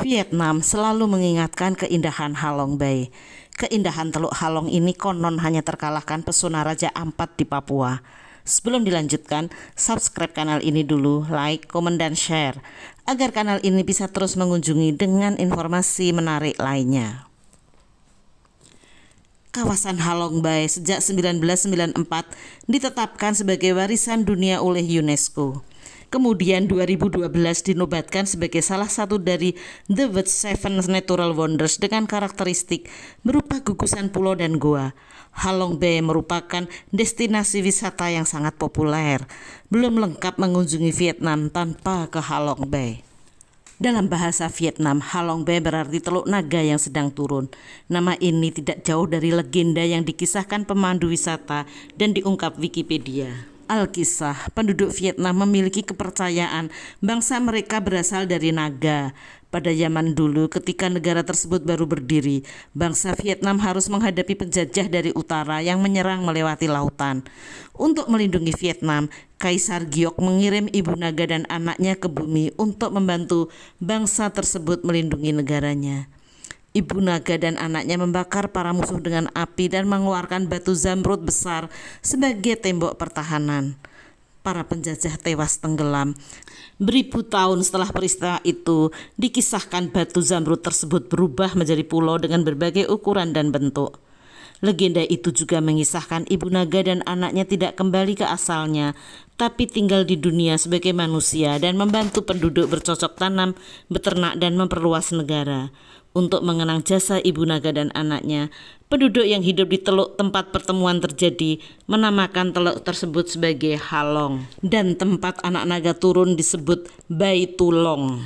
Vietnam selalu mengingatkan keindahan Halong Bay. Keindahan Teluk Halong ini konon hanya terkalahkan pesona Raja Ampat di Papua. Sebelum dilanjutkan, subscribe kanal ini dulu, like, komen, dan share, agar kanal ini bisa terus mengunjungi dengan informasi menarik lainnya. Kawasan Halong Bay sejak 1994 ditetapkan sebagai warisan dunia oleh UNESCO. Kemudian 2012 dinobatkan sebagai salah satu dari The World Seven Natural Wonders dengan karakteristik berupa gugusan pulau dan goa. Halong Bay merupakan destinasi wisata yang sangat populer. Belum lengkap mengunjungi Vietnam tanpa ke Halong Bay. Dalam bahasa Vietnam, Halong Bay berarti teluk naga yang sedang turun. Nama ini tidak jauh dari legenda yang dikisahkan pemandu wisata dan diungkap Wikipedia. Alkisah, penduduk Vietnam memiliki kepercayaan bangsa mereka berasal dari naga. Pada zaman dulu, ketika negara tersebut baru berdiri, bangsa Vietnam harus menghadapi penjajah dari utara yang menyerang melewati lautan. Untuk melindungi Vietnam, Kaisar Giok mengirim ibu naga dan anaknya ke bumi untuk membantu bangsa tersebut melindungi negaranya. Ibu naga dan anaknya membakar para musuh dengan api dan mengeluarkan batu zamrud besar sebagai tembok pertahanan. Para penjajah tewas tenggelam. Beribu tahun setelah peristiwa itu, dikisahkan batu zamrud tersebut berubah menjadi pulau dengan berbagai ukuran dan bentuk. Legenda itu juga mengisahkan ibu naga dan anaknya tidak kembali ke asalnya, tapi tinggal di dunia sebagai manusia dan membantu penduduk bercocok tanam, beternak, dan memperluas negara. Untuk mengenang jasa ibu naga dan anaknya, penduduk yang hidup di teluk tempat pertemuan terjadi menamakan teluk tersebut sebagai Halong, dan tempat anak naga turun disebut Baitulong.